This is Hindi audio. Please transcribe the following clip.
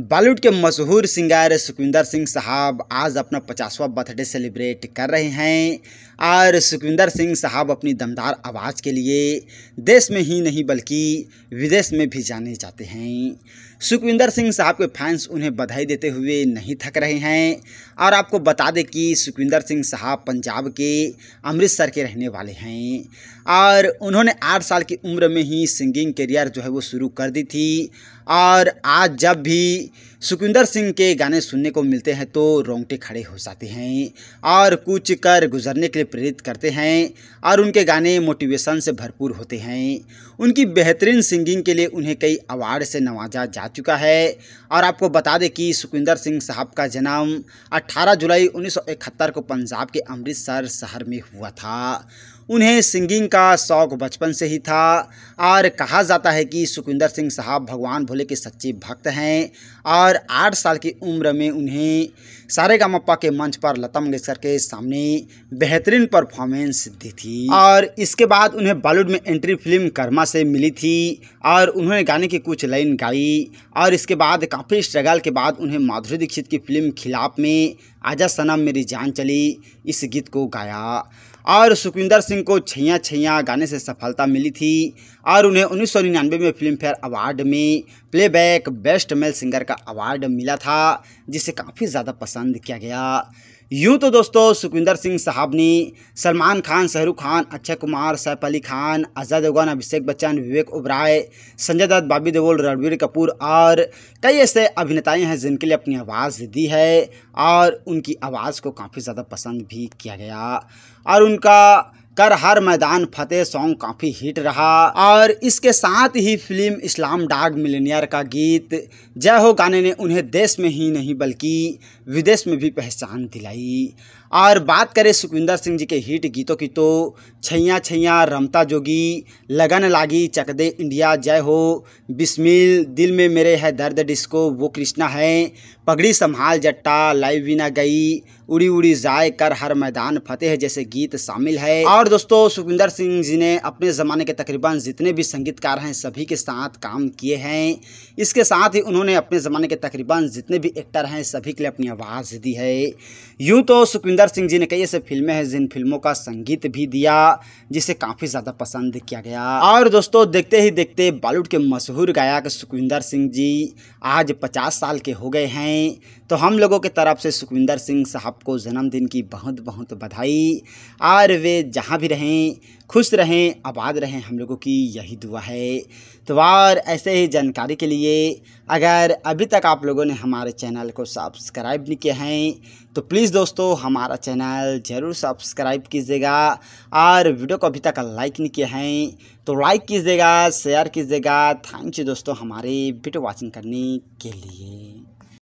बॉलीवुड के मशहूर सिंगर सुखविंदर सिंह साहब आज अपना पचासवा बर्थडे सेलिब्रेट कर रहे हैं और सुखविंदर सिंह साहब अपनी दमदार आवाज़ के लिए देश में ही नहीं बल्कि विदेश में भी जाने जाते हैं सुखविंदर सिंह साहब के फैंस उन्हें बधाई देते हुए नहीं थक रहे हैं और आपको बता दें कि सुखविंदर सिंह साहब पंजाब के अमृतसर के रहने वाले हैं और उन्होंने आठ साल की उम्र में ही सिंगिंग करियर जो है वो शुरू कर दी थी और आज जब भी सुखविंदर सिंह के गाने सुनने को मिलते हैं तो रोंगटे खड़े हो जाते हैं और कुछ कर गुजरने के लिए प्रेरित करते हैं और उनके गाने मोटिवेशन से भरपूर होते हैं उनकी बेहतरीन सिंगिंग के लिए उन्हें कई अवार्ड से नवाजा जा चुका है और आपको बता दें कि सुखविंदर सिंह साहब का जन्म 18 जुलाई 1971 को पंजाब के अमृतसर शहर में हुआ था उन्हें सिंगिंग का शौक बचपन से ही था और कहा जाता है कि सुखविंदर सिंह साहब भगवान भोले के सच्चे भक्त हैं और आठ साल की उम्र में उन्हें सारे गामप्पा के मंच पर लता मंगेशकर के सामने बेहतरीन परफॉर्मेंस दी थी और इसके बाद उन्हें बॉलीवुड में एंट्री फिल्म कर्मा से मिली थी और उन्होंने गाने की कुछ लाइन गाई और इसके बाद काफ़ी स्ट्रगल के बाद उन्हें माधुरी दीक्षित की फिल्म खिलाफ में आजा सनम मेरी जान चली इस गीत को गाया और सुखविंदर सिंह को छैया छैया गाने से सफलता मिली थी और उन्हें उन्नीस में फिल्म फेयर अवार्ड में प्लेबैक बेस्ट मेल सिंगर का अवार्ड मिला था जिसे काफ़ी ज़्यादा पसंद किया गया यूं तो दोस्तों सुखविंदर सिंह साहब ने सलमान खान शाहरुख खान अक्षय कुमार सैफ अली खान आज़ाद देवगन अभिषेक बच्चन विवेक ओबराय संजय दत्त बाबी देवल रणबीर कपूर और कई ऐसे अभिनेताएं हैं जिनके लिए अपनी आवाज़ दी है और उनकी आवाज़ को काफ़ी ज़्यादा पसंद भी किया गया और उनका कर हर मैदान फतेह सॉन्ग काफी हिट रहा और इसके साथ ही फिल्म इस्लाम डाग मिलेनियर का गीत जय हो गाने ने उन्हें देश में ही नहीं बल्कि विदेश में भी पहचान दिलाई और बात करें सुखविंदर सिंह जी के हिट गीतों की तो छैया छैया रमता जोगी लगन लागी चकदे इंडिया जय हो बिस्मिल दिल में मेरे है दर्द डिस्को वो कृष्णा है पगड़ी संभाल जट्टा लाइव बिना गई उड़ी उड़ी जाए कर हर मैदान फतेह जैसे गीत शामिल है और और दोस्तों सुखविंदर सिंह जी ने अपने ज़माने के तकरीबन जितने भी संगीतकार हैं सभी के साथ काम किए हैं इसके साथ ही उन्होंने अपने ज़माने के तकरीबन जितने भी एक्टर हैं सभी के लिए अपनी आवाज़ दी है यूं तो सुखविंदर सिंह जी ने कई ऐसे फिल्में हैं जिन फिल्मों का संगीत भी दिया जिसे काफ़ी ज़्यादा पसंद किया गया और दोस्तों देखते ही देखते बॉलीवुड के मशहूर गायक सुखविंदर सिंह जी आज पचास साल के हो गए हैं तो हम लोगों के तरफ से सुखविंदर सिंह साहब को जन्मदिन की बहुत बहुत बधाई और वे जहाँ जहाँ भी रहें खुश रहें आबाद रहें हम लोगों की यही दुआ है तो और ऐसे ही जानकारी के लिए अगर अभी तक आप लोगों ने हमारे चैनल को सब्सक्राइब नहीं किया है तो प्लीज़ दोस्तों हमारा चैनल ज़रूर सब्सक्राइब कीजिएगा और वीडियो को अभी तक लाइक नहीं किया है तो लाइक कीजिएगा शेयर कीजिएगा थैंक यू दोस्तों हमारे वीडियो वॉचिंग करने के लिए